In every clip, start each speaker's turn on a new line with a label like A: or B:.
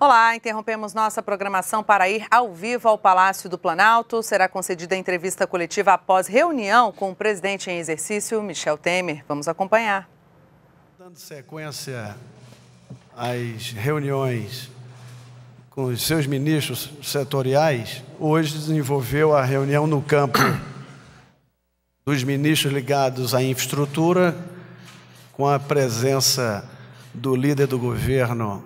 A: Olá, interrompemos nossa programação para ir ao vivo ao Palácio do Planalto. Será concedida a entrevista coletiva após reunião com o presidente em exercício, Michel Temer. Vamos acompanhar.
B: Dando sequência às reuniões com os seus ministros setoriais, hoje desenvolveu a reunião no campo dos ministros ligados à infraestrutura, com a presença do líder do governo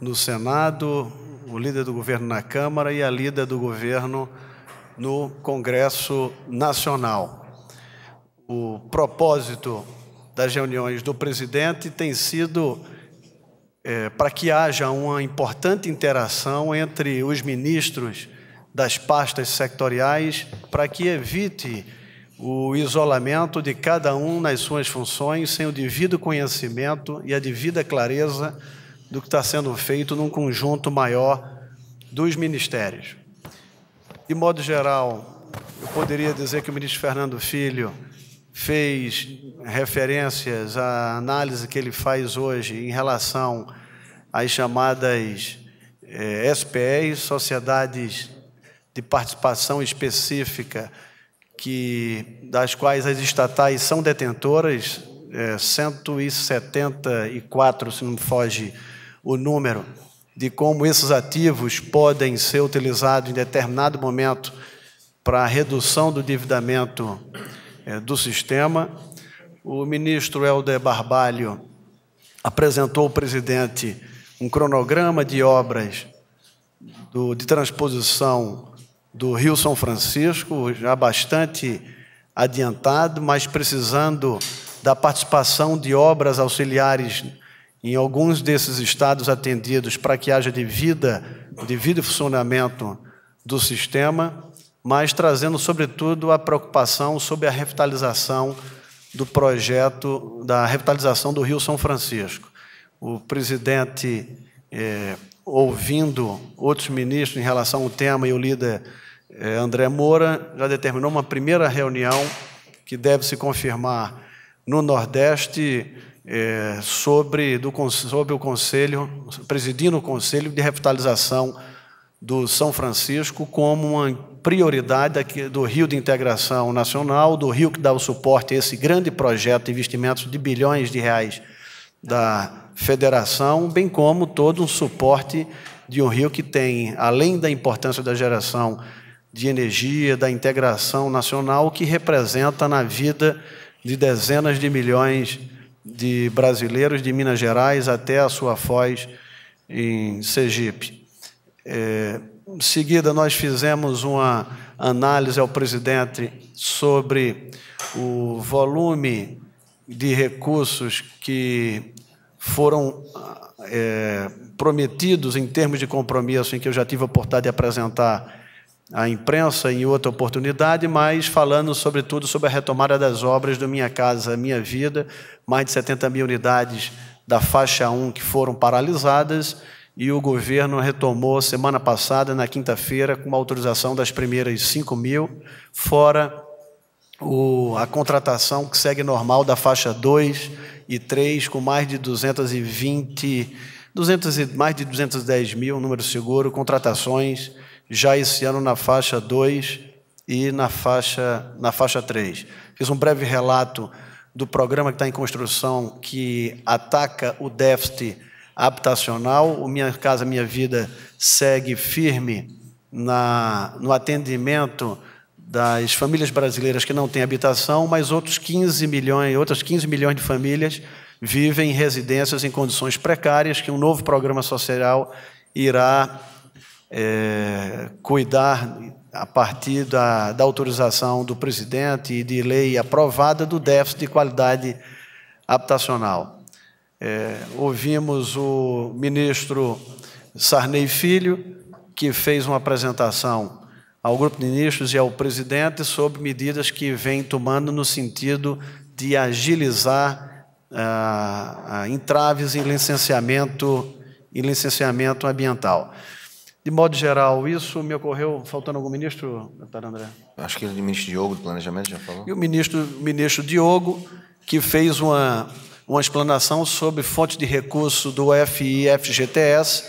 B: no Senado, o líder do governo na Câmara e a líder do governo no Congresso Nacional. O propósito das reuniões do presidente tem sido é, para que haja uma importante interação entre os ministros das pastas sectoriais para que evite o isolamento de cada um nas suas funções, sem o devido conhecimento e a devida clareza do que está sendo feito num conjunto maior dos ministérios. De modo geral, eu poderia dizer que o ministro Fernando Filho fez referências à análise que ele faz hoje em relação às chamadas eh, SPEs, Sociedades de Participação Específica que, das quais as estatais são detentoras, é, 174, se não foge o número, de como esses ativos podem ser utilizados em determinado momento para a redução do endividamento é, do sistema. O ministro Helder Barbalho apresentou ao presidente um cronograma de obras do, de transposição do Rio São Francisco, já bastante adiantado, mas precisando da participação de obras auxiliares em alguns desses estados atendidos para que haja devida, devido funcionamento do sistema, mas trazendo, sobretudo, a preocupação sobre a revitalização do projeto da revitalização do Rio São Francisco. O presidente eh, ouvindo outros ministros em relação ao tema e o líder eh, André Moura já determinou uma primeira reunião que deve se confirmar no Nordeste eh, sobre, do, sobre o Conselho, presidindo o Conselho de Revitalização do São Francisco como uma prioridade daqui, do Rio de Integração Nacional, do Rio que dá o suporte a esse grande projeto de investimentos de bilhões de reais da federação, bem como todo um suporte de um rio que tem, além da importância da geração de energia, da integração nacional, o que representa na vida de dezenas de milhões de brasileiros de Minas Gerais até a sua foz em Sergipe. É, em seguida, nós fizemos uma análise ao presidente sobre o volume de recursos que foram é, prometidos em termos de compromisso, em que eu já tive a oportunidade de apresentar à imprensa em outra oportunidade, mas falando sobretudo sobre a retomada das obras do Minha Casa Minha Vida, mais de 70 mil unidades da faixa 1 que foram paralisadas e o governo retomou semana passada, na quinta-feira, com uma autorização das primeiras 5 mil, fora o, a contratação que segue normal da faixa 2 e 3, com mais de 220, 200 mais de 210 mil, número seguro, contratações já esse ano na faixa 2 e na faixa, na faixa 3. Fiz um breve relato do programa que está em construção, que ataca o déficit habitacional. O Minha Casa Minha Vida segue firme na, no atendimento das famílias brasileiras que não têm habitação, mas outros 15 milhões, outras 15 milhões de famílias vivem em residências em condições precárias que um novo programa social irá é, cuidar a partir da, da, autorização do presidente e de lei aprovada do déficit de qualidade habitacional. É, ouvimos o ministro Sarney Filho, que fez uma apresentação ao grupo de ministros e ao presidente sobre medidas que vem tomando no sentido de agilizar ah, ah, entraves em licenciamento, em licenciamento ambiental. De modo geral, isso me ocorreu faltando algum ministro, doutor André?
C: Acho que o ministro Diogo do Planejamento já falou. E o
B: ministro, ministro Diogo, que fez uma, uma explanação sobre fonte de recurso do FI FGTS,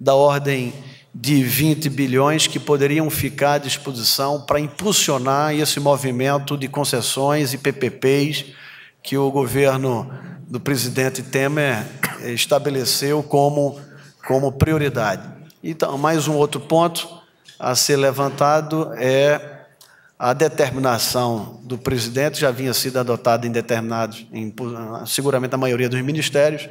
B: da ordem de 20 bilhões que poderiam ficar à disposição para impulsionar esse movimento de concessões e PPPs que o governo do presidente Temer eh, estabeleceu como, como prioridade. Então, mais um outro ponto a ser levantado é a determinação do presidente, já vinha sido adotada em determinados, em, seguramente a maioria dos ministérios,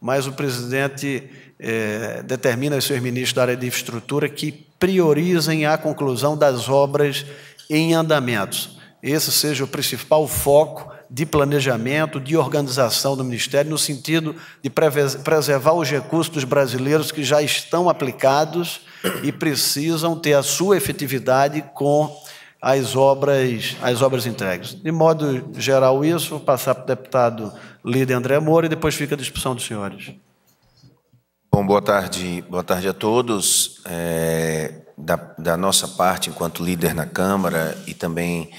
B: mas o presidente é, determina aos seus ministros da área de infraestrutura que priorizem a conclusão das obras em andamentos. Esse seja o principal foco de planejamento, de organização do Ministério, no sentido de preservar os recursos dos brasileiros que já estão aplicados e precisam ter a sua efetividade com as obras, as obras entregues. De modo geral, isso, vou passar para o deputado líder André Moura e depois fica a discussão dos senhores.
C: Bom, boa tarde, boa tarde a todos. É, da, da, nossa parte, enquanto líder na Câmara e também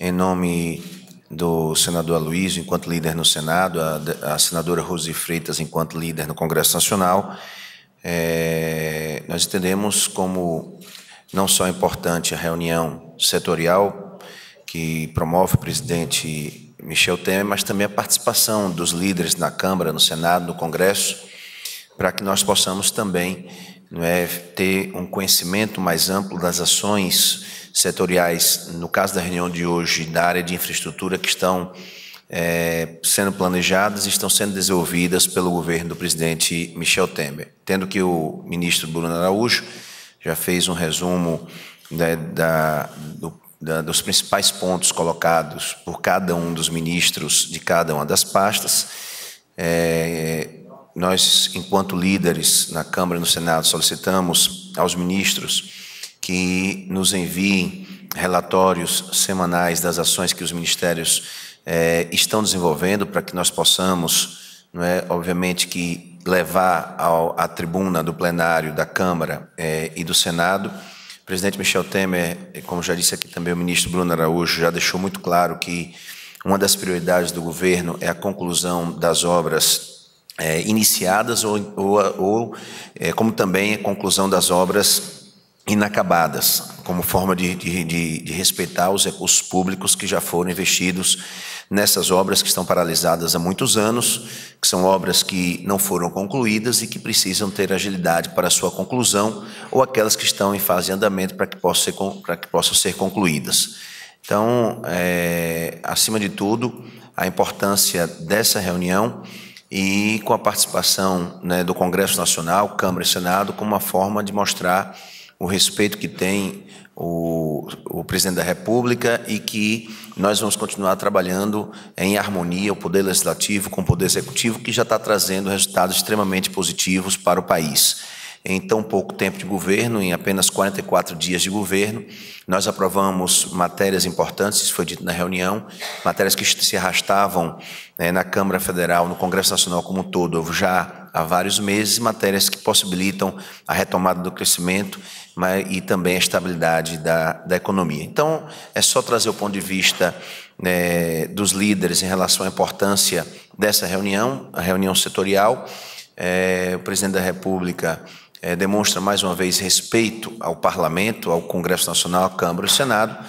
C: em nome do senador Aloysio, enquanto líder no Senado, a, a senadora Rose Freitas, enquanto líder no Congresso Nacional, é, nós entendemos como não só é importante a reunião setorial que promove o presidente Michel Temer, mas também a participação dos líderes na Câmara, no Senado, no Congresso, para que nós possamos também não é, ter um conhecimento mais amplo das ações setoriais, no caso da reunião de hoje, da área de infraestrutura que estão é, sendo planejadas e estão sendo desenvolvidas pelo governo do presidente Michel Temer, tendo que o ministro Bruno Araújo já fez um resumo né, da, do, da, dos principais pontos colocados por cada um dos ministros de cada uma das pastas. É, nós, enquanto líderes na Câmara e no Senado, solicitamos aos ministros que nos enviem relatórios semanais das ações que os ministérios é, estão desenvolvendo para que nós possamos, não é, obviamente que levar ao, à tribuna do plenário da Câmara eh, e do Senado. O presidente Michel Temer, eh, como já disse aqui também o ministro Bruno Araújo, já deixou muito claro que uma das prioridades do governo é a conclusão das obras eh, iniciadas ou, ou, ou como também a conclusão das obras inacabadas, como forma de, de, de, de respeitar os recursos públicos que já foram investidos nessas obras que estão paralisadas há muitos anos, que são obras que não foram concluídas e que precisam ter agilidade para sua conclusão, ou aquelas que estão em fase de andamento para que possam ser, para que possam ser concluídas. Então, é, acima de tudo, a importância dessa reunião e com a participação né, do Congresso Nacional, Câmara e Senado, como uma forma de mostrar o respeito que tem o, o presidente da República e que nós vamos continuar trabalhando em harmonia o poder legislativo com o poder executivo, que já está trazendo resultados extremamente positivos para o país. Em tão pouco tempo de governo, em apenas 44 dias de governo, nós aprovamos matérias importantes, isso foi dito na reunião, matérias que se arrastavam né, na Câmara Federal, no Congresso Nacional como um todo. já há vários meses, matérias que possibilitam a retomada do crescimento mas, e também a estabilidade da, da economia. Então, é só trazer o ponto de vista né, dos líderes em relação à importância dessa reunião, a reunião setorial. É, o presidente da República é, demonstra mais uma vez respeito ao Parlamento, ao Congresso Nacional, à Câmara e ao Senado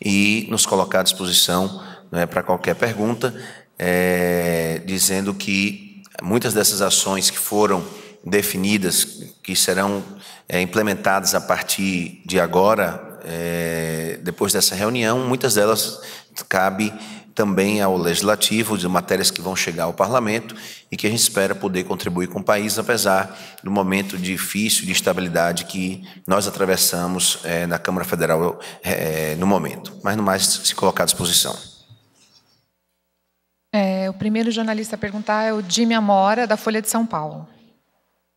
C: e nos colocar à disposição né, para qualquer pergunta, é, dizendo que Muitas dessas ações que foram definidas, que serão é, implementadas a partir de agora, é, depois dessa reunião, muitas delas cabe também ao legislativo, de matérias que vão chegar ao parlamento e que a gente espera poder contribuir com o país, apesar do momento difícil de estabilidade que nós atravessamos é, na Câmara Federal é, no momento. Mas, no mais, se colocar à disposição.
A: É, o primeiro jornalista a perguntar é o Jimmy Amora, da Folha de São Paulo.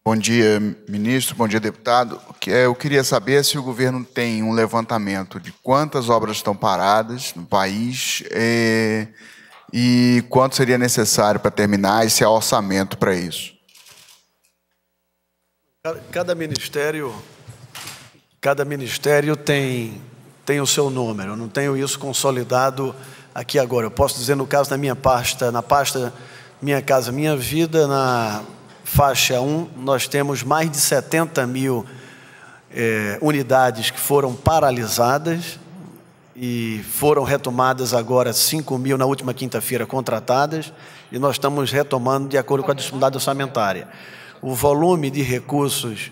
B: Bom dia, ministro. Bom dia, deputado. É, eu queria saber se o governo tem um levantamento de quantas obras estão paradas no país e, é, e quanto seria necessário para terminar e se há orçamento para isso. Cada ministério, cada ministério tem, tem o seu número. Eu não tenho isso consolidado aqui agora. Eu posso dizer, no caso, na minha pasta, na pasta Minha Casa Minha Vida, na faixa 1, nós temos mais de 70 mil é, unidades que foram paralisadas e foram retomadas agora 5 mil na última quinta-feira contratadas e nós estamos retomando de acordo com a disponibilidade orçamentária. O volume de recursos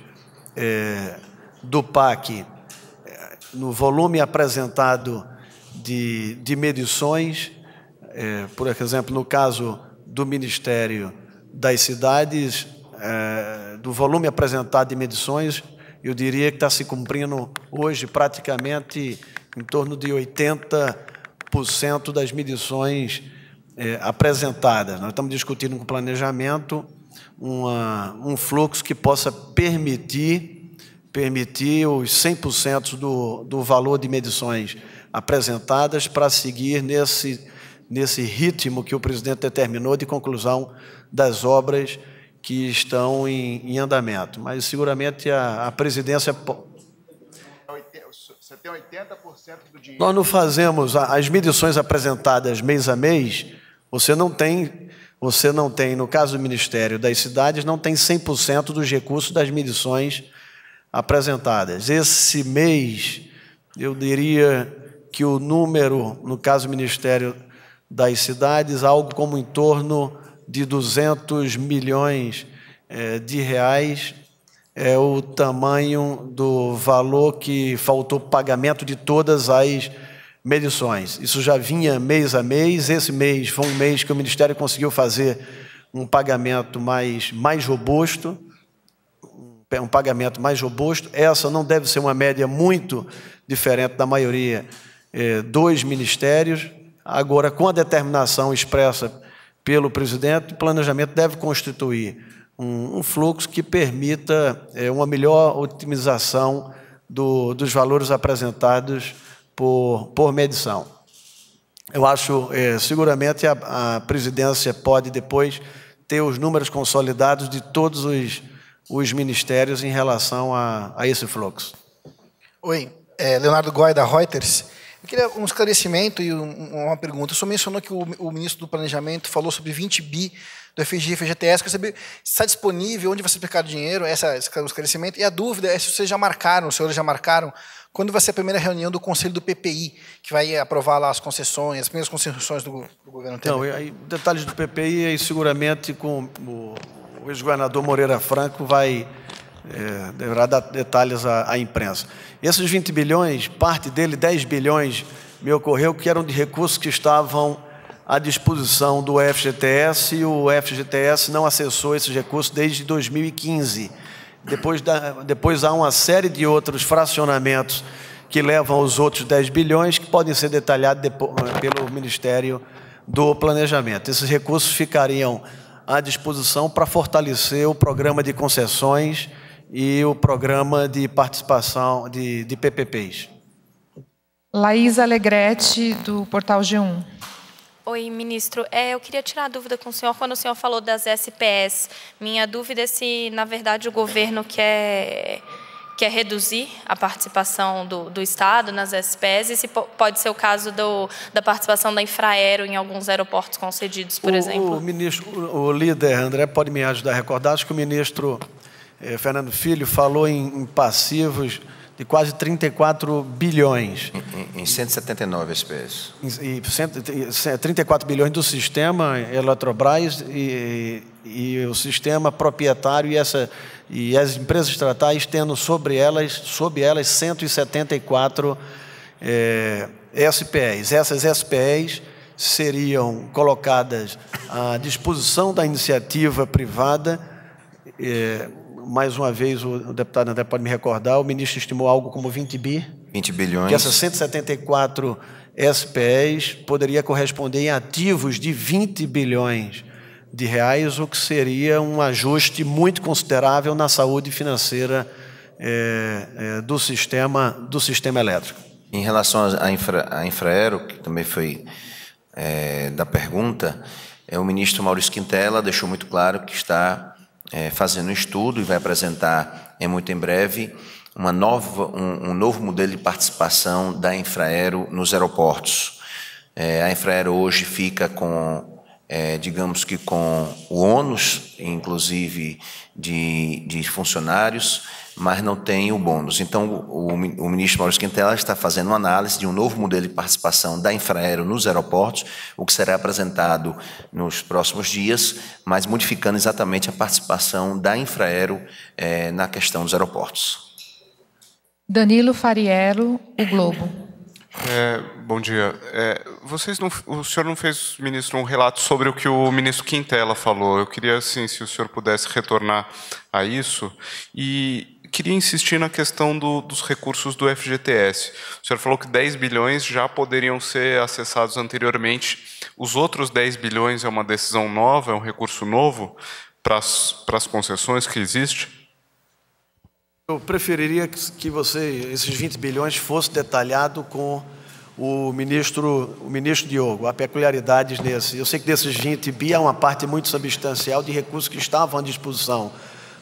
B: é, do PAC, é, no volume apresentado de, de medições, é, por exemplo, no caso do Ministério das Cidades, é, do volume apresentado de medições, eu diria que está se cumprindo hoje praticamente em torno de 80% das medições é, apresentadas. Nós estamos discutindo com planejamento uma, um fluxo que possa permitir permitir os 100% do, do valor de medições apresentadas para seguir nesse, nesse ritmo que o presidente determinou de conclusão das obras que estão em, em andamento. Mas seguramente a, a presidência. Você tem 80% do dinheiro. Nós não fazemos as medições apresentadas mês a mês, você não tem. Você não tem, no caso do Ministério das Cidades, não tem 100% dos recursos das medições apresentadas apresentadas. Esse mês, eu diria que o número, no caso do Ministério das Cidades, algo como em torno de 200 milhões eh, de reais é o tamanho do valor que faltou pagamento de todas as medições. Isso já vinha mês a mês. Esse mês foi um mês que o Ministério conseguiu fazer um pagamento mais, mais robusto. É um pagamento mais robusto. Essa não deve ser uma média muito diferente da maioria é, dos ministérios. Agora, com a determinação expressa pelo presidente, o planejamento deve constituir um, um fluxo que permita é, uma melhor otimização do, dos valores apresentados por, por medição. Eu acho, é, seguramente, a, a presidência pode depois ter os números consolidados de todos os os ministérios em relação a, a esse fluxo. Oi, é Leonardo Goy, da Reuters. Eu queria um esclarecimento e uma pergunta. O senhor mencionou que o, o, ministro do Planejamento falou sobre 20 bi do FGI e FGTS. Quer saber se está disponível, onde vai ser aplicado o dinheiro, essa, esse é esclarecimento. E a dúvida é se vocês já marcaram, os senhores já marcaram, quando vai ser a primeira reunião do Conselho do PPI, que vai aprovar lá as concessões, as primeiras concessões do, do governo Temer? Não, aí, detalhes do PPI, aí seguramente com o o ex-governador Moreira Franco vai é, dar detalhes à, à, imprensa. Esses 20 bilhões, parte dele, 10 bilhões, me ocorreu que eram de recursos que estavam à disposição do FGTS e o FGTS não acessou esses recursos desde 2015. Depois, da, depois há uma série de outros fracionamentos que levam aos outros 10 bilhões, que podem ser detalhados depois, eh, pelo Ministério do Planejamento. Esses recursos ficariam à disposição para fortalecer o programa de concessões e o programa de participação de, de PPPs.
A: Laís Alegrete, do Portal G1.
B: Oi, ministro. É, eu queria tirar a dúvida com o senhor quando o senhor falou das SPS. Minha dúvida é se, na verdade, o governo quer
A: que é reduzir a participação do, do Estado nas SPEs. se pode ser o caso do, da participação da Infraero em alguns aeroportos concedidos, por o, exemplo. O,
B: ministro, o líder André pode me ajudar a recordar, acho que o ministro eh, Fernando Filho falou em, em passivos de quase 34 bilhões.
C: Em, em 179 espécies.
B: E, e 34 é, bilhões do sistema Eletrobras e, e, o sistema proprietário e, essa, e as empresas estatais tendo sobre elas, sobre elas 174 é, SPEs. Essas SPEs seriam colocadas à disposição da iniciativa privada. É, mais uma vez, o deputado André pode me recordar, o ministro estimou algo como 20 bi.
C: 20 bilhões. Que essas
B: 174 SPEs poderia corresponder em ativos de 20 bilhões de reais, o que seria um ajuste muito considerável na saúde financeira é, é, do, sistema, do sistema elétrico.
C: Em relação à infra, à Infraero, que também foi é, da pergunta, é, o ministro Maurício Quintela deixou muito claro que está é, fazendo um estudo e vai apresentar é muito em breve uma nova, um, um novo modelo de participação da Infraero nos aeroportos. É, a Infraero hoje fica com é, digamos que com o ônus, inclusive de, de funcionários, mas não tem o bônus. Então, o, o ministro Maurício Quintela está fazendo uma análise de um novo modelo de participação da Infraero nos aeroportos, o que será apresentado nos próximos dias, mas modificando exatamente a participação da Infraero é, na questão dos aeroportos.
A: Danilo Fariello, O Globo.
C: É, bom dia. É, vocês não, o senhor não fez, ministro, um relato sobre o que o ministro Quintela falou. Eu queria, assim, se o senhor pudesse retornar a isso. E queria insistir na questão do, dos recursos do FGTS. O senhor falou que 10 bilhões já poderiam ser acessados anteriormente. Os outros 10 bilhões é uma decisão nova, é um recurso novo para as concessões que existe?
B: Eu preferiria que você, esses 20 bilhões, fosse detalhado com o ministro, o ministro Diogo, há peculiaridades nesse. Eu sei que desses 20 bi há uma parte muito substancial de recursos que estavam à disposição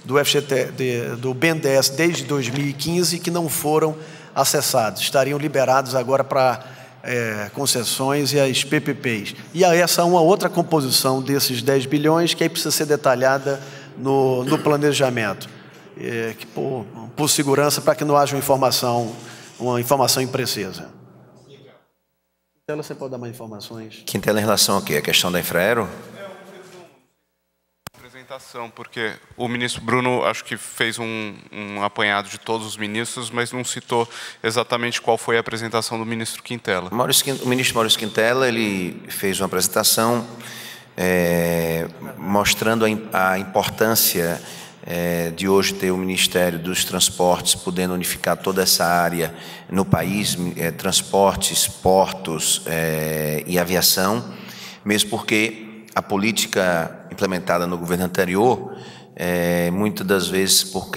B: do, FGT, de, do BNDES desde 2015 que não foram acessados, estariam liberados agora para é, concessões e as PPPs. E há essa uma outra composição desses 10 bilhões que aí precisa ser detalhada no, no planejamento é, que, por, por segurança, para que não haja uma informação, uma informação imprecisa. Quintela, você pode dar mais informações?
C: Quintela, em relação a quê? A questão da Infraero? apresentação, porque o ministro Bruno acho que fez um, um, apanhado de todos os ministros, mas não citou exatamente qual foi a apresentação do ministro Quintela. o ministro Maurício Quintela ele fez uma apresentação é, mostrando a, a importância é, de hoje ter o Ministério dos Transportes podendo unificar toda essa área no país, é, transportes, portos é, e aviação, mesmo porque a política implementada no governo anterior, é, muitas das vezes por,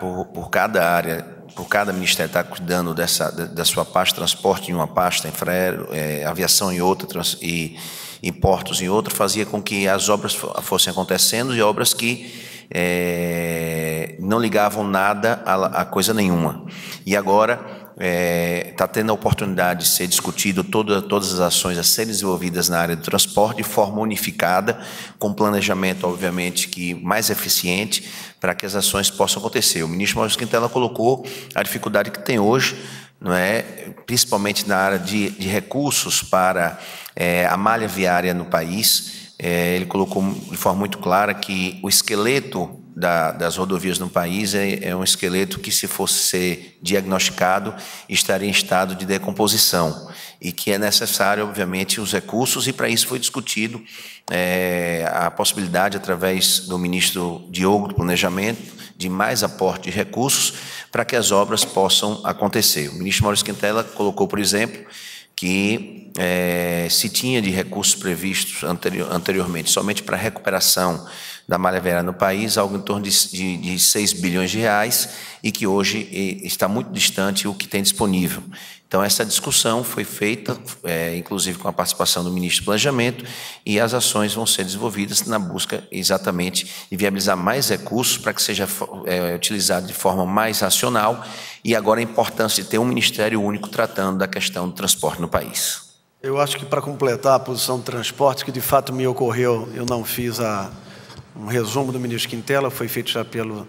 C: por, por cada área por cada ministério estar tá cuidando dessa, da sua pasta, transporte em uma pasta, infraero, é, aviação em outra trans, e, e portos em outra, fazia com que as obras fossem acontecendo e obras que é, não ligavam nada a, a, coisa nenhuma. E agora está é, tá tendo a oportunidade de ser discutido toda, todas as ações a serem desenvolvidas na área do transporte de forma unificada, com planejamento, obviamente, que mais eficiente para que as ações possam acontecer. O ministro Maurício Quintela colocou a dificuldade que tem hoje, não é, principalmente na área de, de recursos para é, a malha viária no país é, ele colocou de forma muito clara que o esqueleto da, das rodovias no país é, é, um esqueleto que, se fosse ser diagnosticado, estaria em estado de decomposição e que é necessário, obviamente, os recursos, e para isso foi discutido é, a possibilidade, através do ministro Diogo do Planejamento, de mais aporte de recursos para que as obras possam acontecer. O ministro Maurício Quintela colocou, por exemplo, que é, se tinha de recursos previstos anterior, anteriormente somente para a recuperação da malha verá no país, algo em torno de, de, de 6 bilhões de reais, e que hoje está muito distante o que tem disponível. Então, essa discussão foi feita, é, inclusive com a participação do ministro do Planejamento, e as ações vão ser desenvolvidas na busca exatamente de viabilizar mais recursos para que seja é, utilizado de forma mais racional. E agora a importância de ter um Ministério único tratando da questão do transporte no país.
B: Eu acho que para completar a posição de transporte, que de fato me ocorreu, eu não fiz a, um resumo do ministro Quintela, foi feito já pelo,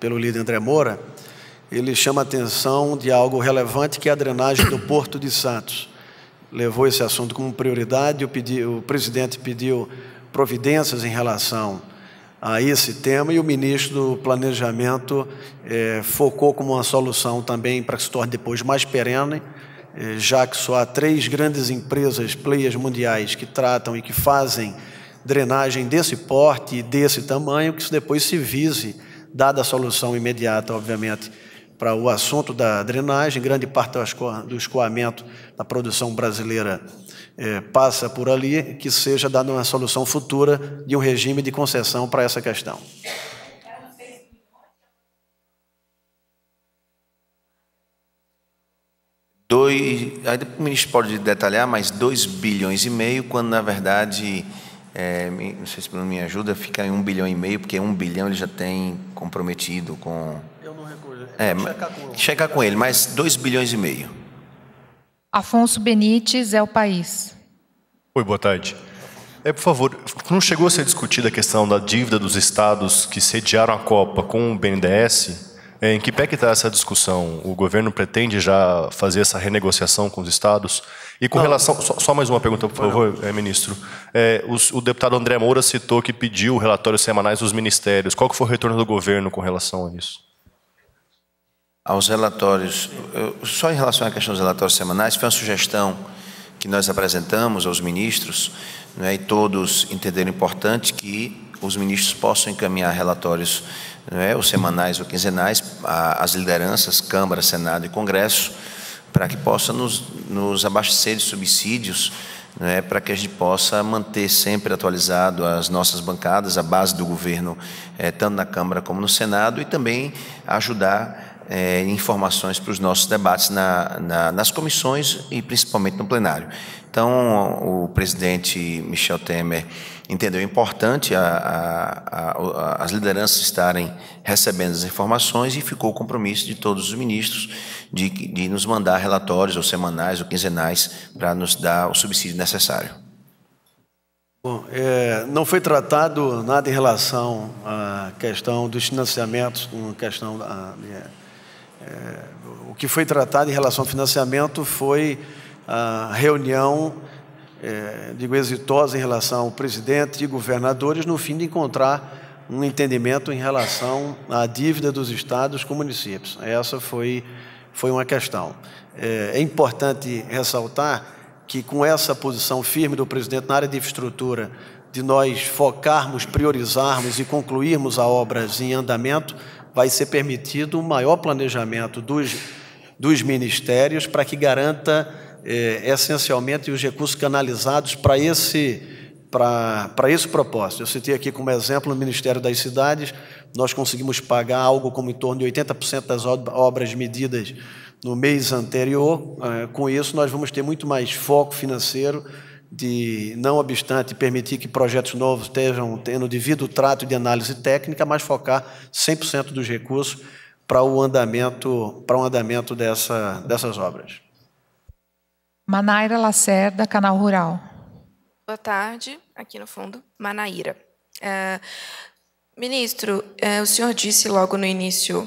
B: pelo líder André Moura, ele chama a atenção de algo relevante que é a drenagem do Porto de Santos. Levou esse assunto como prioridade, o, pedi, o presidente pediu providências em relação a esse tema e o ministro do Planejamento eh, focou como uma solução também para que se torne depois mais perene eh, já que só há três grandes empresas players mundiais que tratam e que fazem drenagem desse porte e desse tamanho, que isso depois se vise, dada a solução imediata, obviamente, para o assunto da drenagem, grande parte do escoamento da produção brasileira é, passa por ali, que seja dada uma solução futura de um regime de concessão para essa questão. dois, aí o
C: ministro pode detalhar, mas 2 bilhões e meio, quando na verdade, é, não sei se o me ajuda, fica em 1 um bilhão e meio, porque 1 um bilhão ele já tem comprometido com. Eu não recordo. é checar, com, checar com ele, mas 2 bilhões e meio.
A: Afonso Benites é o país.
C: Oi, boa tarde. É, por favor, não chegou a
B: ser discutida a questão da dívida dos estados que sediaram a Copa com o BNDES? É, em que pé que está essa discussão? O governo pretende já fazer essa renegociação com os estados? E com não, relação... Só, só, mais uma pergunta, por favor, é, ministro. É, os, o deputado André Moura
C: citou que pediu relatórios semanais dos ministérios. Qual que foi o retorno do governo com relação a isso? Aos relatórios... Eu, só em relação à questão dos relatórios semanais, foi uma sugestão que nós apresentamos aos ministros, né, e todos entenderam importante que os ministros possam encaminhar relatórios semanais né, os semanais ou quinzenais, a, as lideranças, Câmara, Senado e Congresso, para que possa nos, nos abastecer de subsídios, né, para que a gente possa manter sempre atualizado as nossas bancadas, a base do governo, é, tanto na Câmara como no Senado, e também ajudar é, informações para os nossos debates na, na, nas comissões e principalmente no plenário. Então, o presidente Michel Temer entendeu importante a, a, a, as lideranças estarem recebendo as informações e ficou o compromisso de todos os ministros de, de nos mandar relatórios, ou semanais ou quinzenais, para nos dar o subsídio necessário.
B: Bom, é, não foi tratado nada em relação à questão dos financiamentos, com questão da. É, o que foi tratado em relação ao financiamento foi a reunião, é, digo, exitosa em relação ao presidente e governadores, no fim de encontrar um entendimento em relação à dívida dos estados com municípios. Essa foi, foi uma questão. É, é importante ressaltar que, com essa posição firme do presidente na área de infraestrutura, de nós focarmos, priorizarmos e concluirmos a obras em andamento, vai ser permitido um maior planejamento dos, dos ministérios para que garanta é, essencialmente os recursos canalizados para esse, para para esse propósito. Eu citei aqui como exemplo o Ministério das Cidades, nós conseguimos pagar algo como em torno de 80% das obras medidas no mês anterior. É, com isso, nós vamos ter muito mais foco financeiro de, não obstante, permitir que projetos novos estejam tendo devido trato de análise técnica, mas focar 100% dos recursos para o andamento, para o andamento dessa, dessas obras.
A: Manaira Lacerda, Canal Rural. Boa tarde, aqui no fundo, Manaíra. É, ministro, é, o senhor disse logo no início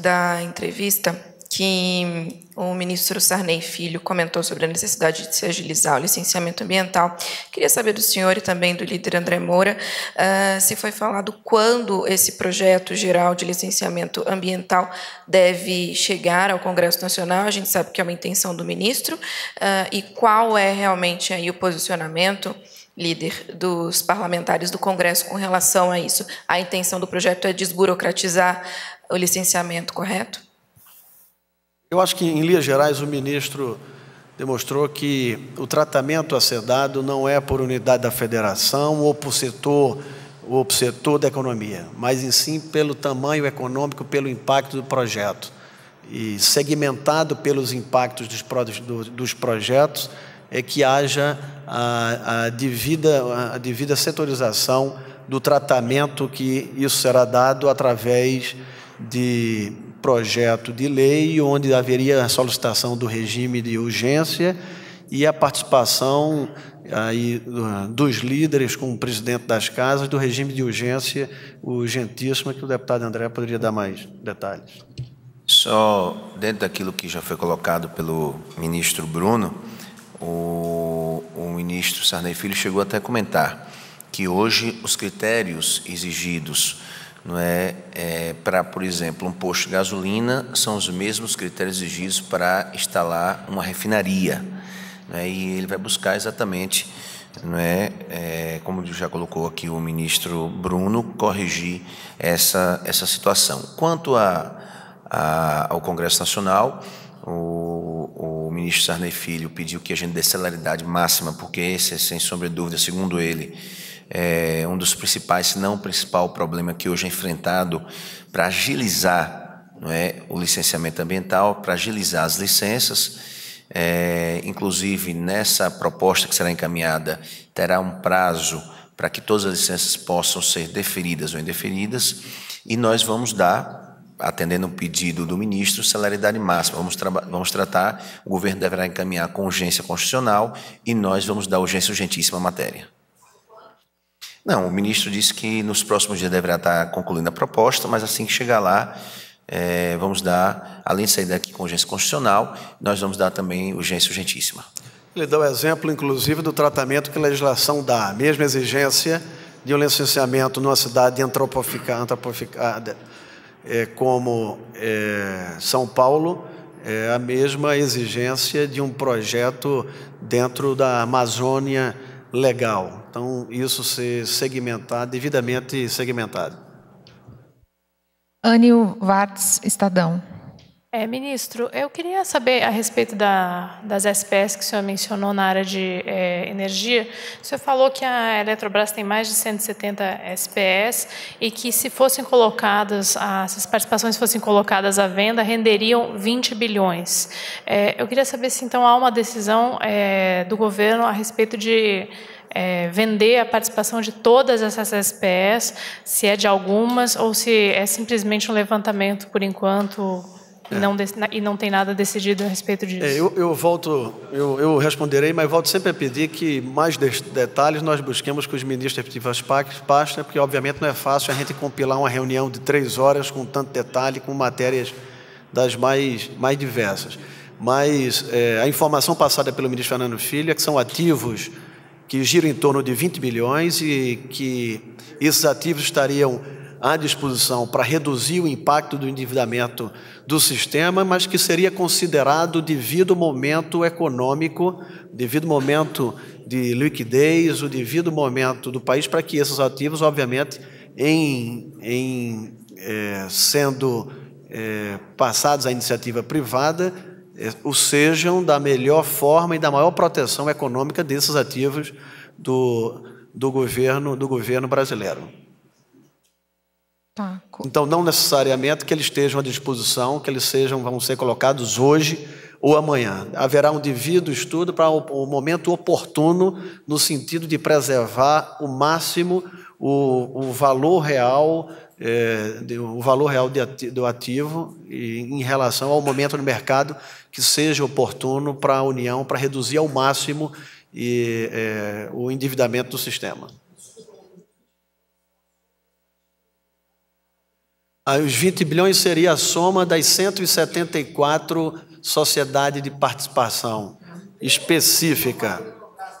A: da entrevista que o ministro Sarney Filho comentou sobre a necessidade de se agilizar o licenciamento ambiental. Queria saber do senhor e também do líder André Moura ah, se foi falado quando esse projeto geral de licenciamento ambiental deve chegar ao Congresso Nacional. A gente sabe que é uma intenção do ministro ah, e qual é realmente aí o posicionamento líder dos parlamentares do Congresso com relação a isso. A intenção do projeto é desburocratizar o licenciamento, correto?
B: Eu acho que, em linhas gerais, o ministro demonstrou que o tratamento a ser dado não é por unidade da federação ou por setor ou por setor da economia, mas em sim pelo tamanho econômico, pelo impacto do projeto. E segmentado pelos impactos dos, projetos, é que haja a, a, devida, a devida setorização do tratamento que isso será dado através de projeto de lei onde haveria a solicitação do regime de urgência e a participação aí, dos líderes com o presidente das casas do regime de urgência urgentíssima, que o deputado André poderia dar mais detalhes.
C: Só dentro daquilo que já foi colocado pelo ministro Bruno, o, o ministro Sarney Filho chegou até a comentar que hoje os critérios exigidos não é, é para, por exemplo, um posto de gasolina, são os mesmos critérios exigidos para instalar uma refinaria. É? E ele vai buscar exatamente, não é, é, como já colocou aqui o ministro Bruno, corrigir essa, essa situação. Quanto a, a ao Congresso Nacional, o, o, ministro Sarney Filho pediu que a gente dê celeridade máxima, porque esse é, sem sombra de dúvida, segundo ele, é, um dos principais, se não o principal problema que hoje é enfrentado para agilizar não é, o licenciamento ambiental, para agilizar as licenças. É, inclusive, nessa proposta que será encaminhada, terá um prazo para que todas as licenças possam ser deferidas ou indeferidas, e nós vamos dar, atendendo o pedido do ministro, celeridade máxima. Vamos, tra vamos tratar, o governo deverá encaminhar com urgência constitucional e nós vamos dar urgência urgentíssima à matéria. Não, o ministro disse que nos próximos dias deverá estar concluindo a proposta, mas assim que chegar lá, é, vamos dar, além de sair daqui com urgência constitucional, nós vamos dar também urgência urgentíssima.
B: Ele dá o exemplo, inclusive, do tratamento que a legislação dá, a mesma exigência de um licenciamento numa cidade antropoficada, antropoficada ah, é, como é, São Paulo, é a mesma exigência de um projeto dentro da Amazônia legal. Então, isso ser segmentado, devidamente segmentado.
A: Anil Vartz, Estadão. É, ministro, eu queria saber a respeito da, das SPS que o senhor mencionou na área de é, energia. O senhor falou que a Eletrobras tem mais de 170 SPS e que se fossem colocadas, se as participações fossem colocadas à venda, renderiam 20 bilhões. É, eu queria saber se então há uma decisão é, do governo a respeito de é, vender a participação de todas essas SPS, se é de algumas ou se é simplesmente um levantamento por enquanto é. não e não tem nada decidido a respeito disso. É, eu,
B: eu, volto, eu, eu, responderei, mas volto sempre a pedir que mais de, detalhes nós busquemos com os ministros efetivos pastas, né, porque obviamente não é fácil a gente compilar uma reunião de três horas com tanto detalhe, com matérias das mais, mais diversas. Mas é, a informação passada pelo ministro Fernando Filho é que são ativos que gira em torno de 20 bilhões e que esses ativos estariam à disposição para reduzir o impacto do endividamento do sistema, mas que seria considerado devido ao momento econômico, devido ao momento de liquidez, o devido momento do país, para que esses ativos, obviamente, em, em é, sendo é, passados à iniciativa privada, é, o sejam da melhor forma e da maior proteção econômica desses ativos do, do governo do governo brasileiro. Tá. Então não necessariamente que eles estejam à disposição, que eles sejam vão ser colocados hoje ou amanhã. Haverá um devido estudo para o, momento oportuno no sentido de preservar o máximo o, o valor real é, o valor real do ativo em relação ao momento no mercado que seja oportuno para a União para reduzir ao máximo e, é, o endividamento do sistema. Aí, os 20 bilhões seria a soma das 174 sociedades de participação específica.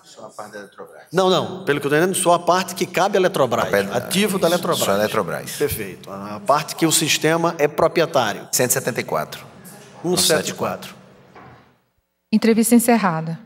C: Só a parte da
B: não, não. Pelo que eu estou entendendo, só a parte que cabe à Eletrobras. Pedra, ativo isso, da Eletrobras. Só a Eletrobras. Perfeito. A parte que o sistema é proprietário. 174. 174.
A: Entrevista encerrada.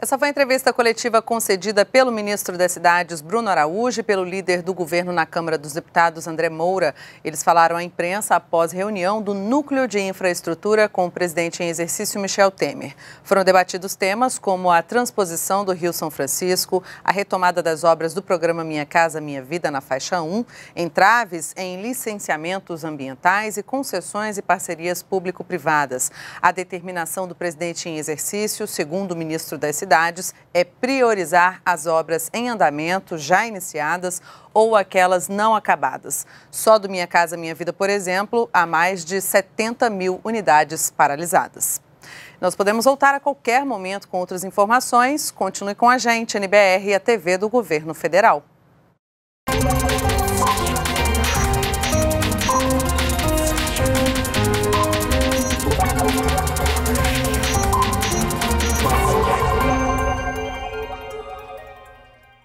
A: Essa foi a entrevista coletiva concedida pelo ministro das Cidades, Bruno Araújo, e pelo líder do governo na Câmara dos Deputados, André Moura. Eles falaram à imprensa após reunião do Núcleo de Infraestrutura com o presidente em exercício, Michel Temer. Foram debatidos temas como a transposição do Rio São Francisco, a retomada das obras do programa Minha Casa Minha Vida na faixa 1, entraves em licenciamentos ambientais e concessões e parcerias público-privadas, a determinação do presidente em exercício, segundo o ministro das Cidades, cidades é priorizar as obras em andamento já iniciadas ou aquelas não acabadas. Só do Minha Casa Minha Vida, por exemplo, há mais de 70 mil unidades paralisadas. Nós podemos voltar a qualquer momento com outras informações. Continue com a gente, NBR e a TV do Governo Federal.